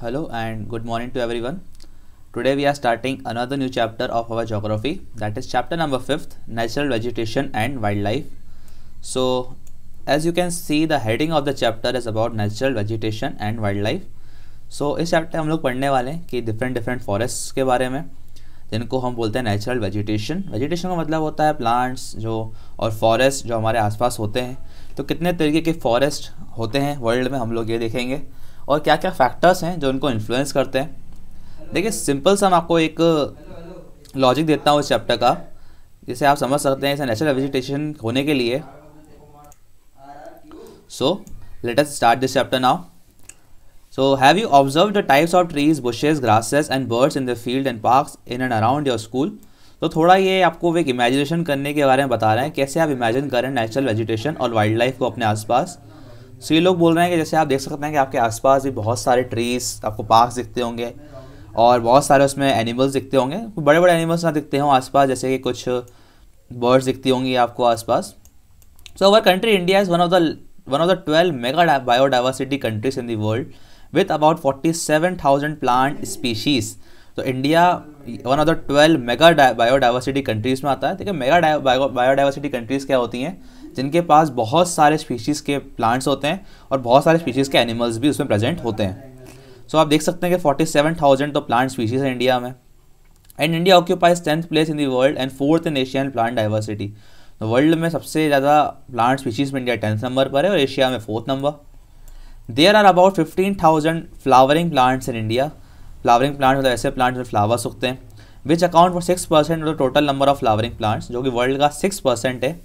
Hello and good morning to everyone. Today we are starting another new chapter of our geography that is chapter number 5th natural vegetation and wildlife. So as you can see the heading of the chapter is about natural vegetation and wildlife. So इस chapter हम लोग पढ़ने वाले हैं कि different different forests के बारे में जिनको हम बोलते हैं नेचुरल वेजिटेशन वेजिटेशन का मतलब होता है प्लांट्स जो और फॉरेस्ट जो हमारे आसपास होते हैं तो कितने तरीके के फॉरेस्ट होते हैं वर्ल्ड में हम लोग ये देखेंगे और क्या क्या फैक्टर्स हैं जो उनको इन्फ्लुएंस करते हैं देखिए सिंपल सा मैं आपको एक लॉजिक देता हूँ इस चैप्टर का जिसे आप समझ सकते हैं इसे नेचुरल वेजिटेशन होने के लिए so let us start this chapter now so have you observe the types of trees bushes grasses and birds in the field and park in and around your school तो थोड़ा ये आपको एक imagination करने के बारे में बता रहे हैं कैसे आप इमेजिन करें नेचुरल वेजिटेशन और वाइल्ड लाइफ को अपने आसपास सो ये लोग बोल रहे हैं कि जैसे आप देख सकते हैं कि आपके आसपास भी बहुत सारे ट्रीज आपको पार्क दिखते होंगे और बहुत सारे उसमें एनिमल्स दिखते होंगे बड़े बड़े एनिमल्स ना दिखते हों आसपास जैसे कि कुछ बर्ड्स दिखती होंगी आपको आसपास so our country India is one of the one of the twelve mega biodiversity countries in the world with about forty seven thousand plant species तो India one of the twelve mega biodiversity countries में आता है देखिए mega biodiversity countries क्या होती हैं जिनके पास बहुत सारे स्पीशीज़ के प्लांट्स होते हैं और बहुत सारे स्पीशीज़ के एनिमल्स भी उसमें प्रेजेंट होते हैं सो so, आप देख सकते हैं कि फोर्टी सेवन थाउजेंड तो प्लांट स्पीशीज़ हैं इंडिया में and India occupies tenth place in the world and fourth in Asia and plant diversity world में सबसे ज़्यादा प्लांट स्पीशीज़ में इंडिया टेंथ नंबर पर है और एशिया में fourth number there are about fifteen thousand flowering plants in India flowering plants मतलब ऐसे प्लांट्स में फ्लावर्स उगते हैं which account for six percent total number of flowering plants जो कि वर्ल्ड का सिक्स परसेंट है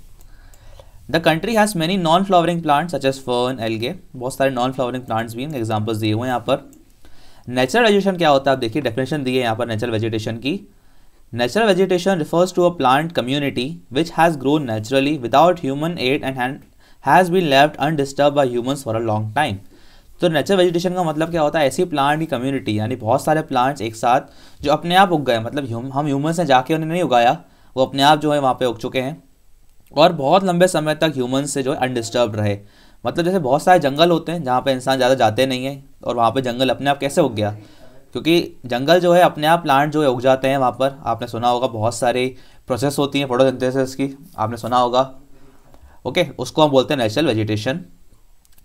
the country has many non flowering plants such as fern algae बहुत सारे नॉन फ्लावरिंग प्लांट्स भी हैं एग्जाम्पल्स दिए हुए हैं यहाँ पर नेचुरल वेजिटेशन क्या होता है आप देखिए डेफिनेशन दिए यहाँ पर नेचुरल वेजिटेशन की natural vegetation refers to a plant community which has grown naturally without human aid and has been left undisturb by humans for a long time तो नेचुरल वेजिटेशन का मतलब क्या होता है ऐसी प्लांट की कम्युनिटी यानी बहुत सारे प्लांट्स एक साथ जो अपने आप उग गए मतलब हम ह्यूमन से जाके उन्हें नहीं उगाया वो अपने आप जो है वहाँ पे उग चुके हैं और बहुत लंबे समय तक ह्यूमन से जो है अनडिस्टर्ब रहे मतलब जैसे बहुत सारे जंगल होते हैं जहाँ पर इंसान ज़्यादा जाते नहीं हैं और वहाँ पर जंगल अपने आप कैसे उग गया क्योंकि जंगल जो है अपने आप प्लांट जो है उग जाते हैं वहाँ पर आपने सुना होगा बहुत सारे प्रोसेस होती हैं फोटोसिंथेसिस की आपने सुना होगा ओके उसको हम बोलते हैं natural vegetation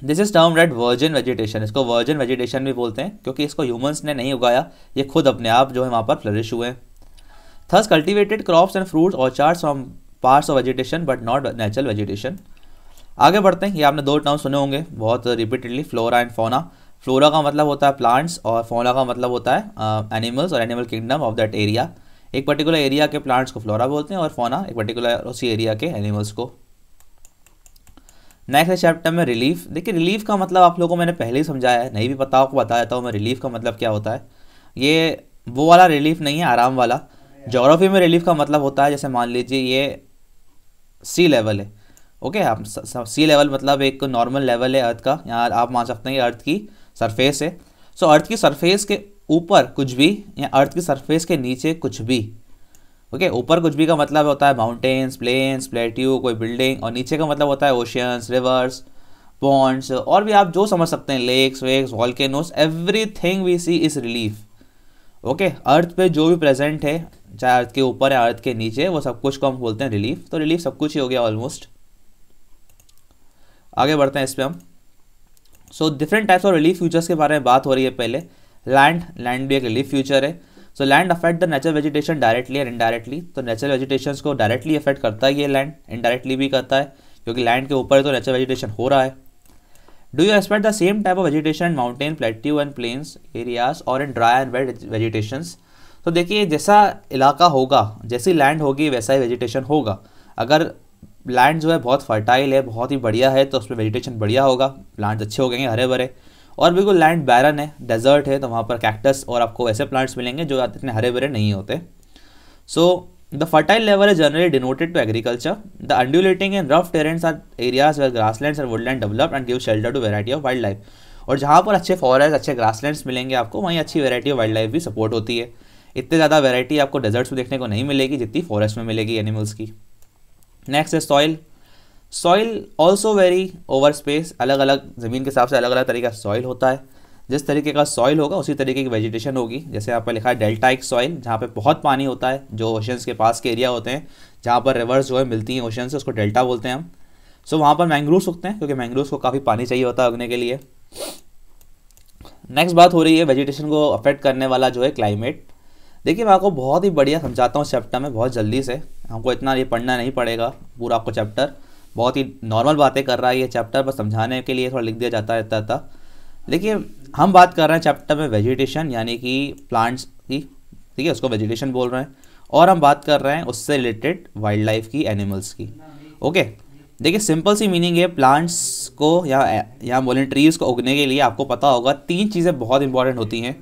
this is termed virgin vegetation इसको वर्जिन वेजिटेशन भी बोलते हैं क्योंकि इसको ह्यूमन्स ने नहीं उगाया ये खुद अपने आप जो है वहाँ पर फ्लरिश हुए हैं thus cultivated crops and fruits orchards from parts of vegetation but not natural vegetation आगे बढ़ते हैं ये आपने दो टर्म सुने होंगे बहुत repeatedly flora and fauna flora का मतलब होता है प्लांट्स और फोना का मतलब होता है एनिमल्स uh, और animal kingdom of that area एक पर्टिकुलर एरिया के प्लांट्स को फ्लोरा बोलते हैं और फोना एक पर्टिकुलर उसी एरिया के एनिमल्स को नेक्स्ट चैप्टर में रिलीफ देखिए रिलीफ का मतलब आप लोगों को मैंने पहले ही समझाया है नहीं भी पता आपको बता देता हूँ मैं रिलीफ का मतलब क्या होता है ये वो वाला रिलीफ नहीं है आराम वाला जोग्राफी में रिलीफ का मतलब होता है जैसे मान लीजिए ये सी लेवल है ओके आप सी लेवल मतलब एक नॉर्मल लेवल है अर्थ का यहाँ आप मान सकते हैं अर्थ की सरफेस है सो so, अर्थ की सरफेस के ऊपर कुछ भी या अर्थ की सरफेस के नीचे कुछ भी ओके okay, ऊपर कुछ भी का मतलब होता है माउंटेन्स प्लेन्स प्लेट्यू कोई बिल्डिंग और नीचे का मतलब होता है ओशियंस रिवर्स पॉन्ड्स और भी आप जो समझ सकते हैं लेक्स वेक्स volcanoes everything we see is relief okay earth पे जो भी प्रेजेंट है चाहे अर्थ के ऊपर है अर्थ के नीचे वो सब कुछ को हम बोलते हैं रिलीफ तो रिलीफ सब कुछ ही हो गया ऑलमोस्ट आगे बढ़ते हैं पर हम so different types of relief features के बारे में बात हो रही है पहले लैंड लैंड भी एक रिलीफ फ्यूचर है so land affect the natural vegetation directly and indirectly तो नेचुरल वेजिटेशन को डायरेक्टली अफेक्ट करता है ये लैंड इनडायरेक्टली भी करता है क्योंकि लैंड के ऊपर तो नेचुरल वेजिटेशन हो रहा है do you expect the same type of vegetation mountain plateau and plains areas और in dry and wet vegetation तो देखिए जैसा इलाका होगा जैसी लैंड होगी वैसा ही वेजिटेशन होगा अगर लैंड जो है बहुत फर्टाइल है बहुत ही बढ़िया है तो उसमें वेजिटेशन बढ़िया होगा प्लांट्स अच्छे हो गएंगे हरे भरे और बिल्कुल लैंड बैरन है डेजर्ट है तो वहाँ पर कैक्टस और आपको ऐसे प्लांट्स मिलेंगे जो इतने हरे भरे नहीं होते सो so, The fertile level is generally denoted to agriculture. The undulating and rough terrains are areas where grasslands and woodland develop and give shelter to variety of wildlife. और जहाँ पर अच्छे फॉरेस्ट अच्छे ग्रासलैंड्स मिलेंगे आपको वहीं अच्छी वैरायटी ऑफ वाइल्ड लाइफ भी सपोर्ट होती है इतने ज़्यादा वेरायटी आपको डेजर्ट्स में देखने को नहीं मिलेगी जितनी फॉरेस्ट में मिलेगी एनिमल्स की नेक्स्ट है soil soil also very over space अलग अलग ज़मीन के हिसाब से अलग अलग तरीका सॉइल होता है जिस तरीके का सॉइल होगा उसी तरीके की वेजिटेशन होगी जैसे यहाँ पर लिखा है डेल्टा एक सॉइल जहाँ पे बहुत पानी होता है जो ओशंस के पास के एरिया होते हैं जहाँ पर रिवर्स जो है मिलती हैं ओशन से उसको डेल्टा बोलते हैं हम सो so, वहाँ पर मैंग्रोव उगते हैं क्योंकि मैंग्रोव को काफ़ी पानी चाहिए होता है उगने के लिए नेक्स्ट बात हो रही है वेजिटेशन को अफेक्ट करने वाला जो है क्लाइमेट देखिए मैं आपको बहुत ही बढ़िया समझाता हूँ चैप्टर में बहुत जल्दी से हमको इतना ये पढ़ना नहीं पड़ेगा पूरा आपको चैप्टर बहुत ही नॉर्मल बातें कर रहा है ये चैप्टर पर समझाने के लिए थोड़ा लिख दिया जाता रहता था लेकिन हम बात कर रहे हैं चैप्टर में वेजिटेशन यानी कि प्लांट्स की ठीक है उसको वेजिटेशन बोल रहे हैं और हम बात कर रहे हैं उससे रिलेटेड वाइल्ड लाइफ की एनिमल्स की ओके देखिए सिंपल सी मीनिंग है प्लांट्स को या या बोलें ट्रीज को उगने के लिए आपको पता होगा तीन चीज़ें बहुत इंपॉर्टेंट होती हैं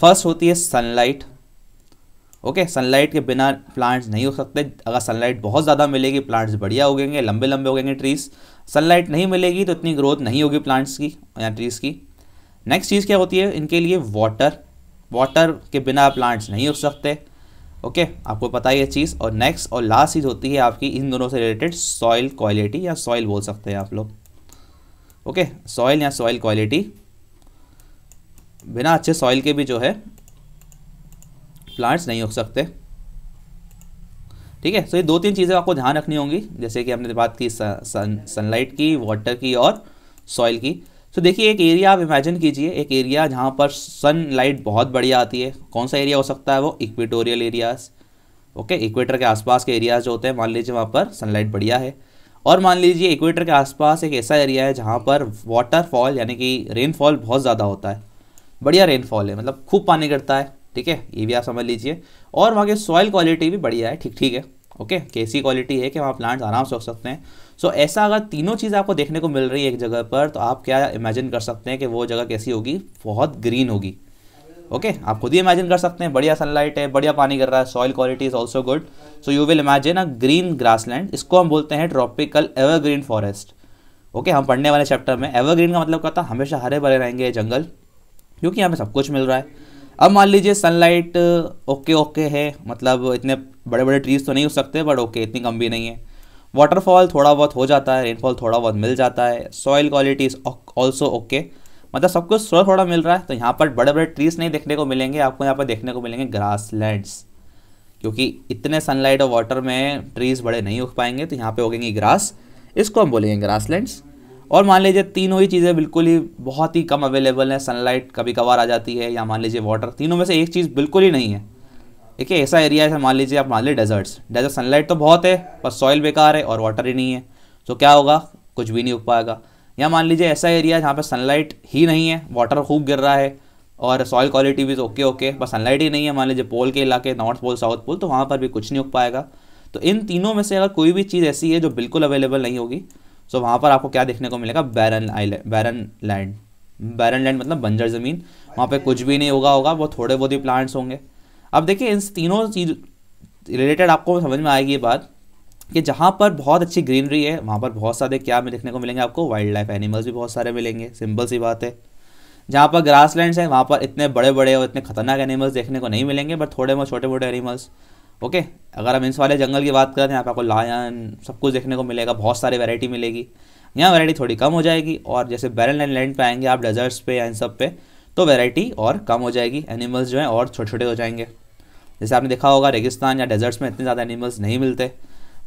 फर्स्ट होती है सनलाइट ओके सनलाइट के बिना प्लांट्स नहीं उग सकते अगर सनलाइट बहुत ज़्यादा मिलेगी प्लांट्स बढ़िया उगेंगे लंबे लंबे उगेंगे ट्रीज सनलाइट नहीं मिलेगी तो इतनी ग्रोथ नहीं होगी प्लांट्स की या ट्रीज़ की नेक्स्ट चीज़ क्या होती है इनके लिए वाटर वाटर के बिना प्लांट्स नहीं उग सकते ओके okay, आपको पता ही है चीज़ और नेक्स्ट और लास्ट चीज़ होती है आपकी इन दोनों से रिलेटेड सॉइल क्वालिटी या सॉइल बोल सकते हैं आप लोग ओके सॉइल या सॉइल क्वालिटी बिना अच्छे सॉइल के भी जो है प्लांट्स नहीं उग सकते ठीक है सो ये दो तीन चीज़ें आपको ध्यान रखनी होंगी जैसे कि हमने बात की सन सनलाइट की वाटर की और सॉइल की सो so, देखिए एक एरिया आप इमेजिन कीजिए एक एरिया जहाँ पर सन लाइट बहुत बढ़िया आती है कौन सा एरिया हो सकता है वो इक्वेटोरियल एरियाज ओके इक्वेटर के आसपास के एरियाज जो होते हैं मान लीजिए वहाँ पर सनलाइट बढ़िया है और मान लीजिए इक्वेटर के आसपास एक ऐसा एरिया है जहाँ पर वाटरफॉल यानी कि रेनफॉल बहुत ज़्यादा होता है बढ़िया रेनफॉल है मतलब खूब पानी गिरता है ठीक है ये भी आप समझ लीजिए और वहाँ की सॉइल क्वालिटी भी बढ़िया है ठीक ठीक है ओके कैसी क्वालिटी है कि वहाँ प्लांट्स आराम से हो सकते हैं सो so, ऐसा अगर तीनों चीज़ आपको देखने को मिल रही है एक जगह पर तो आप क्या इमेजिन कर सकते हैं कि वो जगह कैसी होगी बहुत ग्रीन होगी ओके okay? आप खुद ही इमेजिन कर सकते हैं बढ़िया सनलाइट है बढ़िया पानी गिर रहा है soil quality is also good so you will imagine a green grassland इसको हम बोलते हैं ट्रॉपिकल एवरग्रीन फॉरेस्ट ओके हम पढ़ने वाले चैप्टर में एवरग्रीन का मतलब क्या था हमेशा हरे भरे रहेंगे जंगल क्योंकि यहाँ पे सब कुछ मिल रहा है अब मान लीजिए सनलाइट ओके ओके है मतलब इतने बड़े बड़े ट्रीज तो नहीं हो सकते बट ओके इतनी कम भी नहीं है वाटरफॉल थोड़ा बहुत हो जाता है रेनफॉल थोड़ा बहुत मिल जाता है soil quality is also okay मतलब सब कुछ थोड़ा थोड़ा मिल रहा है तो यहाँ पर बड़े बड़े ट्रीज नहीं देखने को मिलेंगे आपको यहाँ पर देखने को मिलेंगे ग्रास लैंड्स क्योंकि इतने सनलाइट और वाटर में ट्रीज बड़े नहीं उग पाएंगे तो यहाँ पे उगेंगी ग्रास इसको हम बोलेंगे ग्रास लैंड्स और मान लीजिए तीनों ही चीज़ें बिल्कुल ही बहुत ही कम अवेलेबल हैं सनलाइट कभी कभार आ जाती है या मान लीजिए वाटर तीनों में से एक चीज़ बिल्कुल ही नहीं है एक ऐसा एरिया है मान लीजिए आप मान लीजिए डेजर्ट्स डेजर्ट सनलाइट तो बहुत है पर सॉइल बेकार है और वाटर ही नहीं है तो क्या होगा कुछ भी नहीं उग पाएगा या मान लीजिए ऐसा एरिया जहाँ पर सनलाइट ही नहीं है वाटर खूब गिर रहा है और सॉइल क्वालिटी भी ओके तो ओके पर सनलाइट ही नहीं है मान लीजिए पोल के इलाके नॉर्थ पोल साउथ पोल तो वहाँ पर भी कुछ नहीं उग पाएगा तो इन तीनों में से अगर कोई भी चीज़ ऐसी है जो बिल्कुल अवेलेबल नहीं होगी सो वहाँ पर आपको क्या देखने को मिलेगा barren island barren land barren land मतलब बंजर ज़मीन वहाँ पर कुछ भी नहीं होगा होगा वो थोड़े बहुत ही प्लांट्स होंगे अब देखिए इन तीनों चीज रिलेटेड आपको समझ में आएगी ये बात कि जहाँ पर बहुत अच्छी ग्रीनरी है वहाँ पर बहुत सारे क्या में देखने को मिलेंगे आपको वाइल्ड लाइफ एनिमल्स भी बहुत सारे मिलेंगे सिंपल सी बात है जहाँ पर ग्रास लैंड हैं वहाँ पर इतने बड़े बड़े और इतने खतरनाक एनिमल्स देखने को नहीं मिलेंगे बट थोड़े बहुत छोटे मोटे एनिमल्स ओके अगर हम इस वाले जंगल की बात करें यहाँ पर आपको लायन सब कुछ देखने को मिलेगा बहुत सारी वैरायटी मिलेगी यहाँ वैरायटी थोड़ी कम हो जाएगी और जैसे बैरल एंड लैंड पर आएंगे आप डेजर्ट्स पे या इन सब पे तो वैरायटी और कम हो जाएगी एनिमल्स जो हैं और छोटे छोटे हो जाएंगे जैसे आपने देखा होगा रेगिस्तान या डेजर्ट्स में इतने ज़्यादा एनिमल्स नहीं मिलते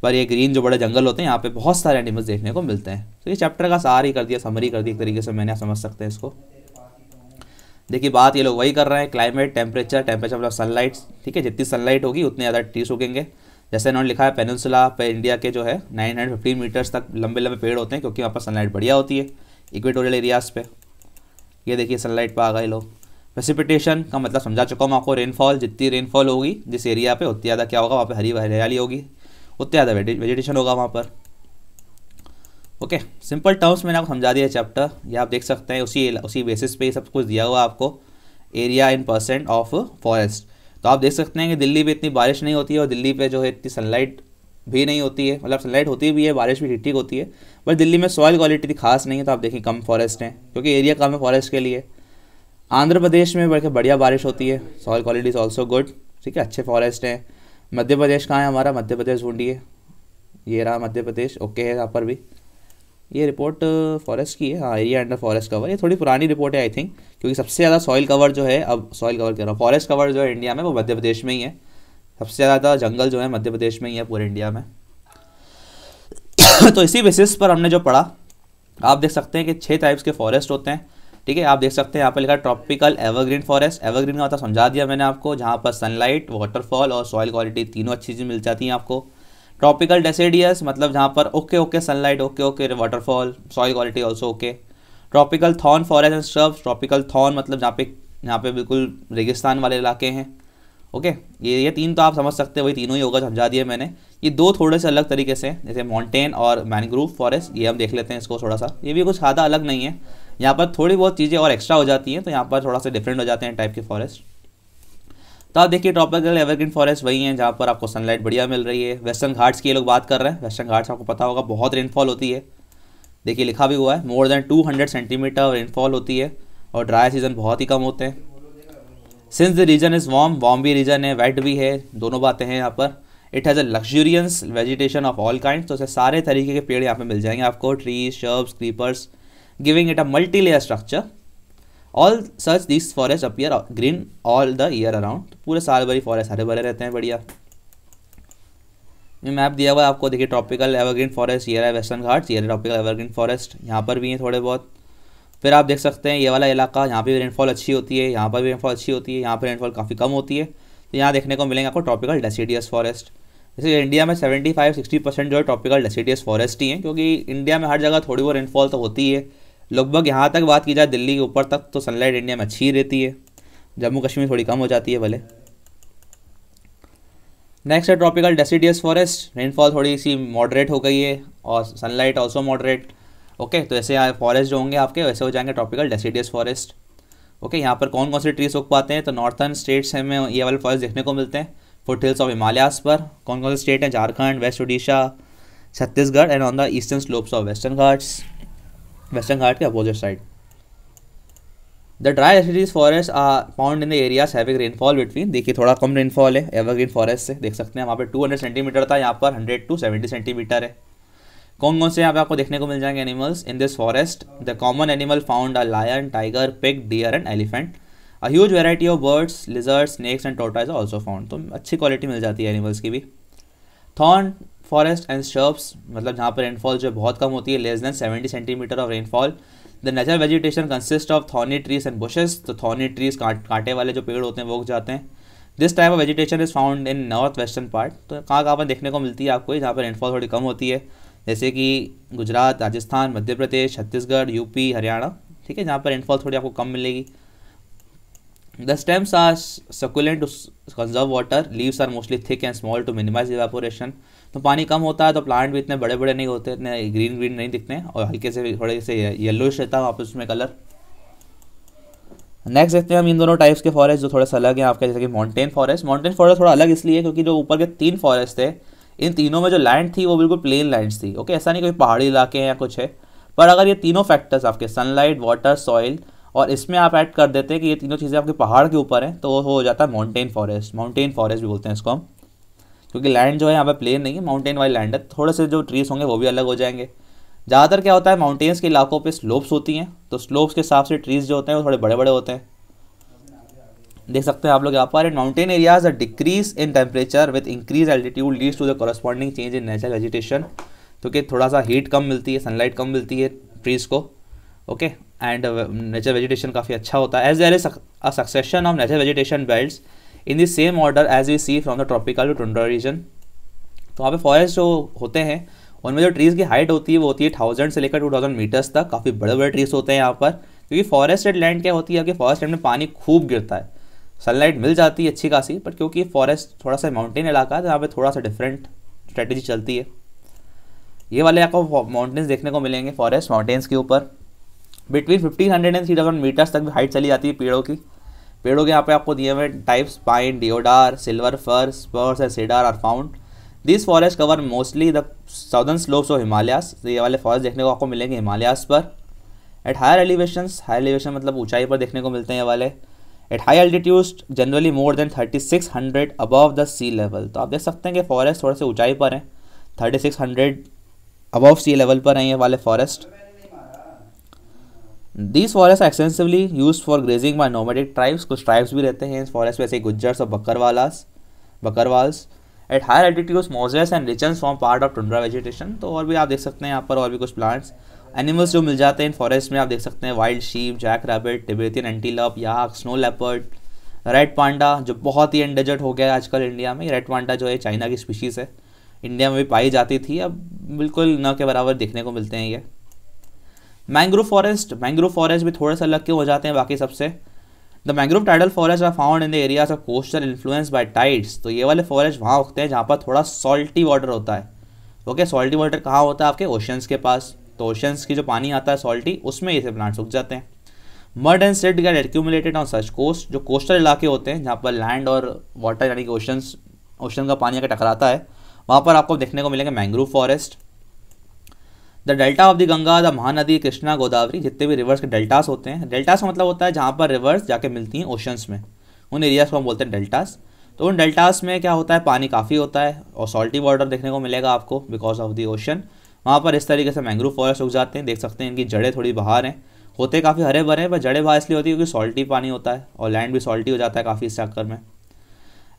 पर ये ग्रीन जो बड़े जंगल होते हैं यहाँ पे बहुत सारे एनिमल्स देखने को मिलते हैं तो ये चैप्टर का सार ही कर दिया समरी कर दिया एक तरीके से मैंने आप समझ सकते हैं इसको देखिए बात ये लोग वही कर रहे हैं क्लाइमेट टेम्परेचर टेम्परेचर मतलब सनलाइट ठीक है जितनी सनलाइट होगी उतने ज़्यादा ट्रीज उगेंगे जैसे इन्होंने लिखा है पेनसुला पे इंडिया के जो है नाइन हंड्रेड फिफ्टीन मीटर्स तक लंबे लंबे पेड़ होते हैं क्योंकि वहाँ पर सनलाइट बढ़िया होती है इक्वेटोरियल एरियाज़ पे ये देखिए सनलाइट पर आ गए लोग प्रेसिपिटेशन का मतलब समझा चुका हूँ आपको रेनफॉल जितनी रेनफॉल होगी जिस एरिया पे उतनी ज़्यादा क्या होगा वहाँ पे हरी हरियाली होगी उतनी ज़्यादा वेजिटेशन होगा वहाँ पर ओके सिंपल टर्म्स मैंने आपको समझा दिया चैप्टर ये आप देख सकते हैं उसी उसी बेसिस पे सब कुछ दिया हुआ आपको area in percent of forest तो आप देख सकते हैं कि दिल्ली में इतनी बारिश नहीं होती है और दिल्ली पर जो है इतनी सनलाइट भी नहीं होती है मतलब सनलाइट होती भी है बारिश भी ठीक ठीक होती है बट दिल्ली में सॉइल क्वालिटी खास नहीं है तो आप देखें कम फॉरेस्ट हैं क्योंकि एरिया कम है फॉरेस्ट के लिए आंध्र प्रदेश में बल्कि बढ़िया बारिश होती है soil quality is also good ठीक है अच्छे फॉरेस्ट हैं मध्य प्रदेश कहाँ है हमारा मध्य प्रदेश ढूंढिए ये रहा मध्य प्रदेश ओके है यहाँ पर भी ये रिपोर्ट फॉरेस्ट uh, की है हाँ एरिया अंडर फॉरेस्ट कवर ये थोड़ी पुरानी रिपोर्ट है आई थिंक क्योंकि सबसे ज़्यादा सॉइल कवर जो है अब सॉइल कवर कह रहा हूँ फॉरेस्ट कवर जो है इंडिया में वो मध्य प्रदेश में ही है सबसे ज़्यादा जंगल जो है मध्य प्रदेश में ही है पूरे इंडिया में तो इसी बेसिस पर हमने जो पढ़ा आप देख सकते हैं कि छः टाइप्स के फॉरेस्ट होते हैं ठीक है आप देख सकते हैं यहाँ पर लिखा ट्रॉपिकल एवरग्रीन फॉरेस्ट एवरग्रीन का मतलब समझा दिया मैंने आपको जहाँ पर सनलाइट वाटरफॉल और सॉइल क्वालिटी तीनों अच्छी चीजें मिल जाती हैं आपको ट्रॉपिकल डेसेडियस मतलब जहाँ पर okay okay sunlight okay okay waterfall soil quality also okay tropical thorn forest and shrubs tropical thorn मतलब जहाँ पे यहाँ पे बिल्कुल रेगिस्तान वाले इलाके हैं ओके ये ये तीन तो आप समझ सकते हैं वही तीनों ही होगा समझा दिए मैंने ये दो थोड़े से अलग तरीके से जैसे माउंटेन और मैनग्रूव फॉरेस्ट ये हम देख लेते हैं इसको थोड़ा सा ये भी कुछ ज़्यादा अलग नहीं है यहाँ पर थोड़ी बहुत चीज़ें और एक्स्ट्रा हो जाती हैं तो यहाँ पर थोड़ा सा डिफरेंट हो जाते हैं टाइप के फॉरेस्ट तो आप देखिए ट्रॉपिकल एवरग्रीन फॉरेस्ट वही है जहाँ पर आपको सनलाइट बढ़िया मिल रही है वेस्टर्न घाट्स की ये लोग बात कर रहे हैं वेस्टर्न घाट्स आपको पता होगा बहुत रेनफॉल होती है देखिए लिखा भी हुआ है मोर देन 200 सेंटीमीटर रेनफॉल होती है और ड्राई सीजन बहुत ही कम होते हैं since the region is warm warm भी रीजन है वेट भी है दोनों बातें हैं यहाँ पर it has a luxuriant vegetation of all kind तो उसे सारे तरीके के पेड़ यहाँ पर मिल जाएंगे आपको trees shrubs creepers giving it a multi-layer structure. All such this forest appear green all the year around पूरे साल भरी फॉरेस्ट हरे भरे रहते हैं बढ़िया ये मैप दिया हुआ है आपको देखिए ट्रॉपिकल एवरग्रीन फॉरेस्ट ये है वेस्टर्न घाट्स ये ट्रॉपिकल एवरग्रीन फॉरेस्ट यहाँ पर भी हैं थोड़े बहुत फिर आप देख सकते हैं ये वाला इलाका यहाँ पर भी रेनफॉल अच्छी होती है यहाँ पर भी रेनफॉल अच्छी होती है यहाँ पर रेनफॉल काफ़ी कम होती है तो यहाँ देखने को मिलेंगे आपको ट्रॉपिकल डेसीडियस फॉरेस्ट जैसे इंडिया में 75-60 परसेंट जो है ट्रॉपिकल डेसीडियस फॉरेस्ट ही है क्योंकि इंडिया में हर जगह थोड़ी बहुत रेनफॉल तो होती है लगभग यहाँ तक बात की जाए दिल्ली के ऊपर तक तो सनलाइट इंडिया में अच्छी रहती है जम्मू कश्मीर थोड़ी कम हो जाती है भले नेक्स्ट है ट्रॉपिकल डेसीडियस फॉरेस्ट रेनफॉल थोड़ी सी मॉडरेट हो गई है और सनलाइट ऑल्सो मॉडरेट ओके तो ऐसे फॉरेस्ट जो होंगे आपके वैसे हो जाएंगे ट्रॉपिकल डेसीडियस फॉरेस्ट ओके यहाँ पर कौन कौन से ट्रीज उग पाते हैं तो नॉर्थर्न स्टेट्स में ये वाले फॉरेस्ट देखने को मिलते हैं फुट हिल्स ऑफ हिमालयास पर कौन कौन से स्टेट हैं Jharkhand west Orissa Chhattisgarh and on the eastern slopes of Western Ghats Western Ghat के opposite side the dry deciduous forest found in the areas having rainfall between देखिए थोड़ा कम रेनफॉल है एवरग्रीन फॉरेस्ट से देख सकते हैं वहाँ पे 200 सेंटीमीटर था यहाँ पर 100 टू 70 सेंटीमीटर है कौन कौन से यहाँ पे आपको देखने को मिल जाएंगे animals in this forest the common animal found are lion tiger pig deer and elephant a huge variety of birds lizard snakes and tortoise also found तो अच्छी क्वालिटी मिल जाती है एनिमल्स की भी थॉर्न फॉरेस्ट एंड शर्ब्स मतलब जहाँ पर rainfall जो बहुत कम होती है less than seventy centimetre of rainfall the natural vegetation consist of thorny trees and bushes तो थॉर्नी ट्रीज कांटे वाले जो पेड़ होते हैं वो उग जाते हैं this type of vegetation is found in north western part तो कहाँ कहाँ पर देखने को मिलती है आपको जहाँ पर रेनफॉल थोड़ी कम होती है जैसे कि गुजरात राजस्थान मध्य प्रदेश छत्तीसगढ़ यूपी हरियाणा ठीक है जहाँ पर रेनफॉल थोड़ी आपको कम मिलेगी The stems are succulent to conserve water. Leaves are mostly thick and small to minimize evaporation. तो पानी कम होता है तो प्लांट भी इतने बड़े बड़े नहीं होते इतने ग्रीन ग्रीन नहीं दिखते और हल्के से थोड़े से येलोइश रहता है वापस उसमें कलर नेक्स्ट देखते हैं हम इन दोनों टाइप्स के फॉरेस्ट जो थोड़े से अलग हैं आपके जैसे कि माउंटेन फॉरेस्ट माउंटेन फॉरेस्ट थोड़ा अलग इसलिए क्योंकि जो ऊपर के तीन फॉरेस्ट थे इन तीनों में जो लैंड थी वो बिल्कुल प्लेन लैंड थी ओके ऐसा नहीं कोई पहाड़ी इलाके हैं या कुछ है पर अगर ये तीनों फैक्टर्स आपके सनलाइट वाटर सॉइल और इसमें आप ऐड कर देते हैं कि ये तीनों चीज़ें आपके पहाड़ के ऊपर हैं तो वो हो जाता है माउंटेन फॉरेस्ट माउंटेन फॉरेस्ट भी बोलते हैं इसको हम क्योंकि लैंड जो है यहाँ पर प्लेन नहीं है माउंटेन वाइल लैंड है तो थोड़े से जो ट्रीज होंगे वो भी अलग हो जाएंगे ज़्यादातर क्या होता है माउंटेन्स के इलाकों पर स्लोप्स होती हैं तो स्लोप्स के हिसाब से ट्रीज जो होते हैं वो थोड़े बड़े बड़े होते हैं देख सकते हैं आप लोग यहाँ पर in mountain areas a decrease in temperature with increase altitude leads to the corresponding change in natural vegetation क्योंकि थोड़ा सा हीट कम मिलती है सनलाइट कम मिलती है ट्रीज़ को ओके एंड नेचर वेजिटेशन काफ़ी अच्छा होता है as well as a succession of nature vegetation belt in the same order as we see from the tropical to tundra region तो वहाँ पे फॉरेस्ट जो होते हैं उनमें जो ट्रीज़ की हाइट होती है वो होती है थाउजेंड से लेकर टू थाउजेंड मीटर्स तक काफ़ी बड़े बड़े ट्रीज़ होते हैं यहाँ पर क्योंकि फॉरेस्टेड लैंड क्या होती है कि फॉरेस्ट लैंड में पानी खूब गिरता है सनलाइट मिल जाती है अच्छी खासी बट क्योंकि फॉरेस्ट थोड़ा सा माउंटेन इलाका है तो यहाँ पर थोड़ा सा डिफरेंट स्ट्रेटेजी चलती है ये वाले आपको माउंटेन्स देखने को मिलेंगे फॉरेस्ट माउंटेन्स के ऊपर between fifteen hundred and three thousand metres तक भी हाइट चली जाती है पेड़ों की पेड़ों के यहाँ पे आपको दिए हुए types pine deodar silver fir spruce and cedar are found this forest cover mostly the southern slopes of Himalayas ये वाले फॉरेस्ट देखने को आपको मिलेंगे हिमालयास पर at higher elevation higher elevation मतलब ऊंचाई पर देखने को मिलते हैं ये वाले at high altitude generally more than hundred above the sea level तो आप देख सकते हैं कि फॉरेस्ट थोड़े से ऊंचाई पर हैं thirty six hundred above sea level पर हैं ये वाले forest this forest extensively use for grazing by nomadic tribes कुछ ट्राइब्स भी रहते हैं इस फॉरेस्ट ऐसे गुज्जर्स और Bakarwalas Bakarwals at higher altitude mosses and lichen form part of tundra vegetation तो और भी आप देख सकते हैं यहाँ पर और भी कुछ प्लांट्स एनिमल्स जो मिल जाते हैं इन फॉरेस्ट में आप देख सकते हैं wild sheep jack rabbit Tibetan antelope yak snow leopard red panda जो बहुत ही एंडेजर्ट हो गया है आजकल इंडिया में रेड पांडा जो है चाइना की स्पीशीज़ है इंडिया में भी पाई जाती थी अब बिल्कुल न के बराबर देखने को मिलते हैं ये मैंग्रोव फॉरेस्ट मैंग्रोव फॉरेस्ट भी थोड़े से अलग क्यों हो जाते हैं बाकी सबसे the mangrove tidal forest are found in the areas of coastal influence by tides तो ये वाले फॉरेस्ट वहाँ उगते हैं जहाँ पर थोड़ा सॉल्टी वाटर होता है ओके सॉल्टी वाटर कहाँ होता है आपके ओशंस के पास तो ओशंस की जो पानी आता है सॉल्टी उसमें ये प्लांट्स उग जाते हैं mud and silt get accumulated on such coast जो कोस्टल इलाके होते हैं जहाँ पर लैंड और वाटर यानी कि ओशंस ओशन का पानी अगर टकराता है वहाँ पर आपको देखने को मिलेंगे mangrove forest the delta of the Ganga the Mahanadi Krishna Godavari जितने भी रिवर्स के डेल्टास होते हैं डेल्टास का मतलब होता है जहाँ पर रिवर्स जाके मिलती हैं ओशंस में उन एरियाज को हम बोलते हैं डेल्टास तो उन डेल्टास में क्या होता है पानी काफ़ी होता है और सॉल्टी वाटर देखने को मिलेगा आपको बिकॉज ऑफ द ओशन वहाँ पर इस तरीके से मैंग्रोव फॉरेस्ट उग जाते हैं देख सकते हैं इनकी जड़ें थोड़ी बाहर हैं होते काफ़ी हरे भरे हैं पर जड़ें बाहर इसलिए होती है क्योंकि सॉल्टी पानी होता है और लैंड भी सॉल्टी हो जाता है काफ़ी इस चक्कर में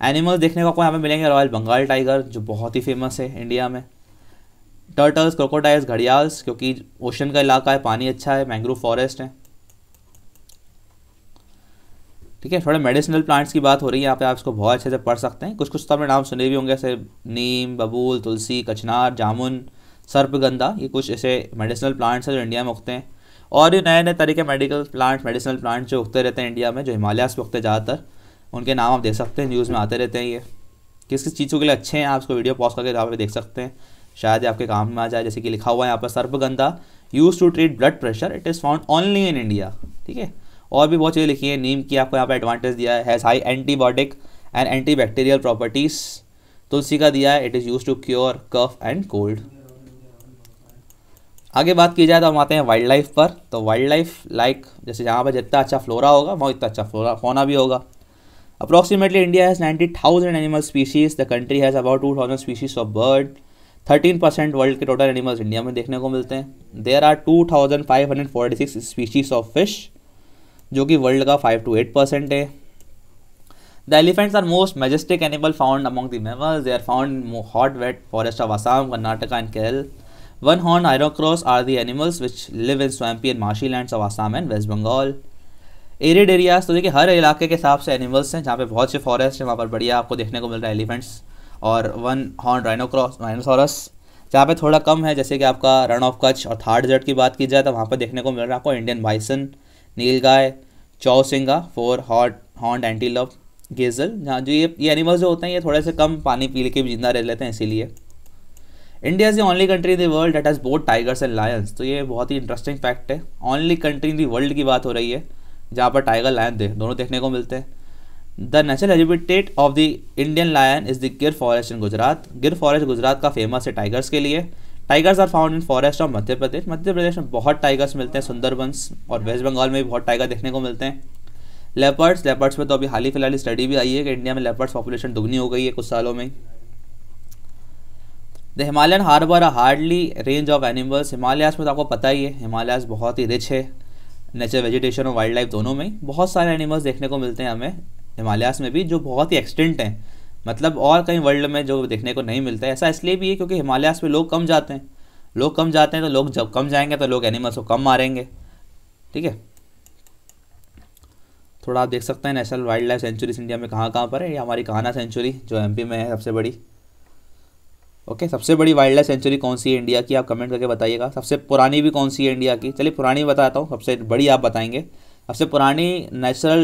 एनिमल्स देखने को आपको यहाँ पर मिलेंगे रॉयल बंगाल टाइगर जो बहुत ही फेमस है इंडिया में टर्टल्स क्रोकोडाइल्स घड़ियाल्स क्योंकि ओशन का इलाका है पानी अच्छा है मैंग्रोव फॉरेस्ट है ठीक है थोड़े मेडिसिनल प्लांट्स की बात हो रही है यहाँ पे आप इसको बहुत अच्छे से पढ़ सकते हैं कुछ कुछ तो आपने नाम सुने भी होंगे जैसे नीम बबूल तुलसी कचनार जामुन सर्पगंधा ये कुछ ऐसे मेडिसिनल प्लांट्स हैं जो इंडिया में उगते हैं और ये नए नए तरीके मेडिकल प्लांट्स मेडिसिनल प्लांट्स जो उगते रहते हैं इंडिया में जो हिमालयास में उगते ज़्यादातर उनके नाम आप देख सकते हैं न्यूज़ में आते रहते हैं ये किस किस चीज़ों के लिए अच्छे हैं आप इसको वीडियो पॉज करके यहाँ पर देख सकते हैं शायद आपके काम में आ जाए जैसे कि लिखा हुआ है यहाँ पर sarpagandha use to treat blood pressure it is found only in India ठीक है और भी बहुत चीज़ें लिखी है नीम की आपको यहाँ पर एडवांटेज दिया है has high antibiotic and antibacterial properties tulsi का दिया है it is use to cure cough and cold आगे बात की जाए तो हम आते हैं वाइल्ड लाइफ पर तो वाइल्ड लाइफ लाइक जैसे जहाँ पर जितना अच्छा फ्लोरा होगा वहाँ इतना अच्छा फ्लोरा फोना भी होगा approximately India has ninety thousand animal species the country has about two thousand species of bird thirteen percent world के टोटल एनिमल्स इंडिया में देखने को मिलते हैं there are two thousand five hundred forty six species of fish जो कि world का five to eight percent है the elephants are most majestic animal found among the mammals they are found hot wet forest of Assam Karnataka and Kerala one horn rhinoceros are the animals which live in swampy and marshy land of Assam and West Bengal arid areas तो देखिए हर इलाके के हिसाब से animals हैं जहाँ पे बहुत से फॉरेस्ट हैं वहाँ पर बढ़िया आपको देखने को मिल रहा है एलिफेंट्स और वन हॉर्न राइनोक्रॉस राइनोसॉरस जहाँ पे थोड़ा कम है जैसे कि आपका रन ऑफ कच्छ और थार्ड डेजर्ट की बात की जाए तो वहाँ पर देखने को मिल रहा है आपको इंडियन बाइसन नील गाय चौ सिंगा फोर हॉट हॉन्ड एंटीलप गेजल जहाँ जो ये ये एनिमल्स जो होते हैं ये थोड़े से कम पानी पी के भी जिंदा रह लेते हैं इसीलिए India is the only country in the world that has both tigers and lions तो ये बहुत ही इंटरेस्टिंग फैक्ट है only country in the world की बात हो रही है जहाँ पर टाइगर लायन दे, दोनों देखने को मिलते हैं the natural habitat of the Indian lion is the Gir forest in Gujarat Gir forest Gujarat का फेमस है टाइगर्स के लिए tigers are found in forest of Madhya Pradesh Madhya Pradesh में बहुत टाइगर्स मिलते हैं सुंदरबंस और वेस्ट बंगाल में भी बहुत टाइगर देखने को मिलते हैं लेपर्ड्स लेपर्ड्स में तो अभी हाल ही फिलहाल स्टडी भी आई है कि इंडिया में लेपर्ड्स पॉपुलेशन दुगनी हो गई है कुछ सालों में the Himalayan harbour a hardly range of animals Himalayas में तो आपको पता ही है हिमालयाज बहुत ही रिच है नेचर वेजिटेशन और वाइल्ड लाइफ दोनों में बहुत सारे एनिमल्स देखने को मिलते हैं हमें हिमालयास में भी जो बहुत ही एक्सटेंट हैं मतलब और कहीं वर्ल्ड में जो देखने को नहीं मिलता है ऐसा इसलिए भी है क्योंकि हिमालयास में लोग कम जाते हैं लोग कम जाते हैं तो लोग जब कम जाएंगे तो लोग एनिमल्स को कम मारेंगे ठीक है थोड़ा आप देख सकते हैं national wild life sanctuary India में कहाँ कहाँ पर है ये हमारी कहाना सेंचुरी जो एम में है सबसे बड़ी ओके सबसे बड़ी वाइल्ड लाइफ सेंचुरी कौन सी है इंडिया की आप कमेंट करके बताइएगा सबसे पुरानी भी कौन सी है इंडिया की चलिए पुरानी बताता हूँ सबसे बड़ी आप बताएंगे सबसे पुरानी नेशनल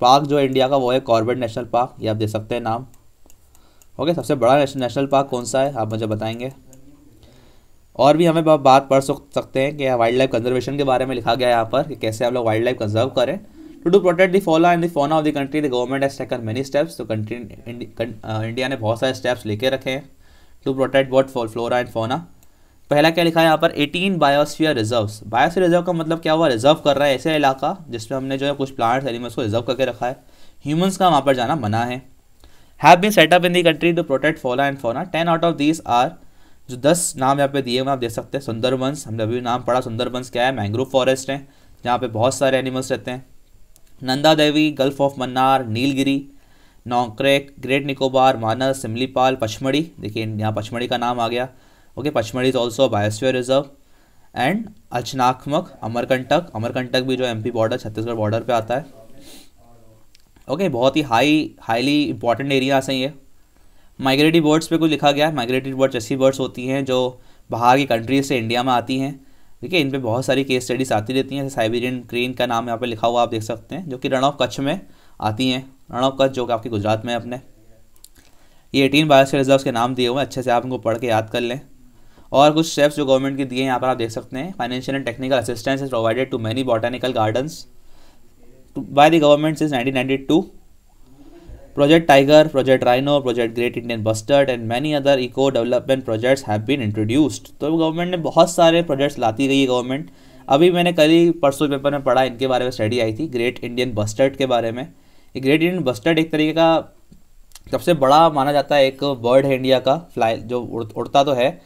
पार्क जो है इंडिया का वो है कॉर्बेट नेशनल पार्क ये आप दे सकते हैं नाम ओके सबसे बड़ा नेशनल पार्क कौन सा है आप मुझे बताएंगे और भी हमें बात पढ़ सकते हैं कि वाइल्ड लाइफ कंजर्वेशन के बारे में लिखा गया है यहाँ पर कि कैसे हम लोग वाइल्ड लाइफ कंजर्व करें to to protect the flora and the fauna of the country the government as taken many steps तो कंट्री इंडिया ने बहुत सारे स्टेप्स लेके रखे हैं to protect for flora and fauna पहला क्या लिखा है यहाँ पर 18 बायोस्फीयर रिजर्व्स बायोस्फीयर रिजर्व का मतलब क्या हुआ रिजर्व कर रहा है ऐसे इलाका जिसमें हमने जो है कुछ प्लांट्स एनिमल्स को रिजर्व करके रखा है ह्यूमंस का वहाँ पर जाना मना है have been set up in the country to protect flora and fauna ten out of this are जो दस नाम यहाँ पे दिए हुए आप देख सकते हैं सुंदरबंस हमने अभी नाम पढ़ा सुंदरबंस क्या है मैंग्रोव फॉरेस्ट हैं जहाँ पर बहुत सारे एनिमल्स रहते हैं Nanda Devi Gulf of Mannar Nilgiri Nokrek Great Nicobar Manas Simlipal Pachmarhi देखिए यहाँ पचमढ़ी का नाम आ गया okay Pachmarhi is also biosphere reserve and अचनात्मक अमरकंटक अमरकंटक भी जो एमपी बॉर्डर छत्तीसगढ़ बॉर्डर पे आता है ओके okay, बहुत ही हाई हाईली इंपॉर्टेंट एरिया से ये माइग्रेटरी बर्ड्स पे कुछ लिखा गया है माइग्रेटरी बर्ड्स ऐसी बर्ड्स होती हैं जो बाहर की कंट्रीज से इंडिया में आती हैं ठीक है इन पर बहुत सारी केस स्टडीज आती रहती हैं जैसे साइबेरियन क्रेन का नाम यहाँ पे लिखा हुआ आप देख सकते हैं जो कि रण ऑफ कच्छ में आती हैं रण ऑफ कच्छ जो कि आपके गुजरात में अपने ये एटीन बायोस्फीयर रिजर्व के नाम दिए हुए हैं अच्छे से आप उनको पढ़ के याद कर लें और कुछ स्टेप्स जो गवर्नमेंट के दिए हैं यहाँ पर आप देख सकते हैं financial and technical assistance is provided to many botanical gardens by the government since 1992 project tiger project rhino project great Indian bustard and many other eco development projects have been introduced तो government ने बहुत सारे projects लाती गई है government अभी मैंने कल ही परसों पेपर में पढ़ा इनके बारे में स्टडी आई थी ग्रेट इंडियन बस्टर्ड के बारे में ये ग्रेट इंडियन बस्टर्ड एक तरीके का सबसे बड़ा माना जाता है एक बर्ड है इंडिया का फ्लाई जो उड़, उड़ता तो है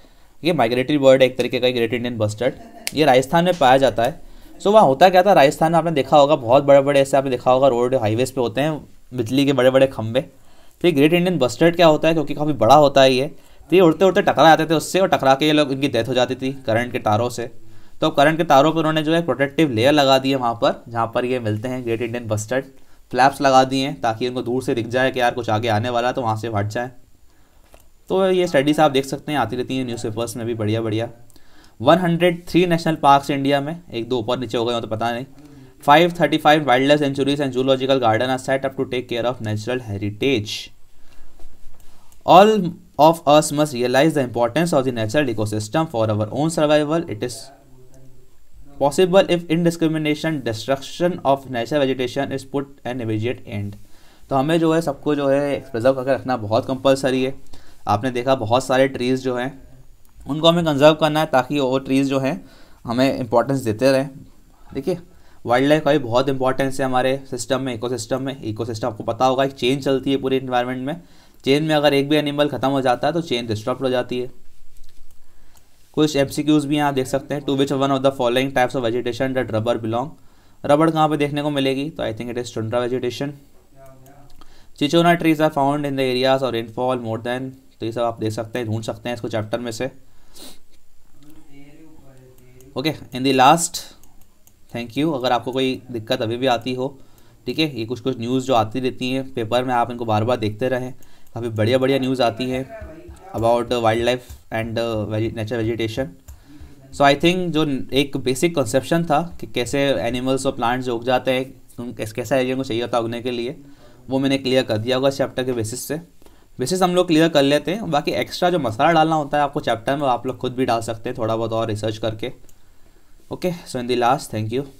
ये माइग्रेटरी बर्ड एक तरीके का ग्रेट इंडियन बस्टर्ड ये राजस्थान में पाया जाता है सो so, वहाँ होता क्या था राजस्थान में आपने देखा होगा बहुत बड़े बड़े ऐसे आपने देखा होगा रोड हाईवेज़ पे होते हैं बिजली के बड़े बड़े खंबे तो ये ग्रेट इंडियन बस्टर्ड क्या होता है क्योंकि काफ़ी बड़ा होता है ये तो ये उड़ते उड़ते टकरा जाते थे उससे और टकरा के ये लोग इनकी डेथ हो जाती थी करंट के तारों से तो करंट के तारों पर उन्होंने जो है प्रोटेक्टिव लेयर लगा दिए वहाँ पर जहाँ पर ये मिलते हैं ग्रेट इंडियन बस्टर्ड फ्लैप्स लगा दिए हैं ताकि इनको दूर से दिख जाए कि यार कुछ आगे आने वाला तो वहाँ से हट जाएँ तो ये स्टडीज़ आप देख सकते हैं आती रहती हैं न्यूज़पेपर्स में भी बढ़िया बढ़िया 103 नेशनल पार्क्स इंडिया में एक दो ऊपर नीचे हो गए हो तो पता नहीं 535 thirty five wild life sanctuaries and zoological garden are set up to take care of natural heritage all of us must realise the importance of the natural ecosystem for our own survival it is possible if indiscrimination destruction of natural vegetation is put an immediate end तो हमें जो है सबको जो है preserve करके रखना बहुत कंपलसरी है आपने देखा बहुत सारे ट्रीज़ जो हैं उनको हमें कंजर्व करना है ताकि वो ट्रीज़ जो हैं हमें इंपॉर्टेंस देते रहें देखिए वाइल्ड लाइफ का भी बहुत इंपॉर्टेंस है हमारे सिस्टम में इकोसिस्टम में इकोसिस्टम आपको पता होगा एक चेन चलती है पूरे इन्वायरमेंट में चेन में अगर एक भी एनिमल ख़त्म हो जाता है तो चेन डिस्टर्ब हो जाती है कुछ एम भी यहाँ देख सकते हैं to which one of the following types of vegetation that rubber belong रबड़ कहाँ पे देखने को मिलेगी तो I think it is tundra vegetation cinchona trees are found in the areas और रेनफॉल मोर देन तो ये सब आप देख सकते हैं ढूंढ सकते हैं इसको चैप्टर में से okay in the last thank you अगर आपको कोई दिक्कत अभी भी आती हो ठीक है ये कुछ कुछ न्यूज़ जो आती रहती हैं पेपर में आप इनको बार बार देखते रहें काफ़ी बढ़िया बढ़िया न्यूज़ आती हैं about wild life and nature vegetation so I think जो एक बेसिक कंसेप्शन था कि कैसे एनिमल्स और प्लांट्स जो उग जाते हैं कैसा एरिया को चाहिए होता उगने के लिए वो मैंने क्लियर कर दिया होगा इस चैप्टर के बेसिस से बेसिस हम लोग क्लियर कर लेते हैं बाकी एक्स्ट्रा जो मसाला डालना होता है आपको चैप्टर में आप लोग खुद भी डाल सकते हैं थोड़ा बहुत और रिसर्च करके okay so in the last thank you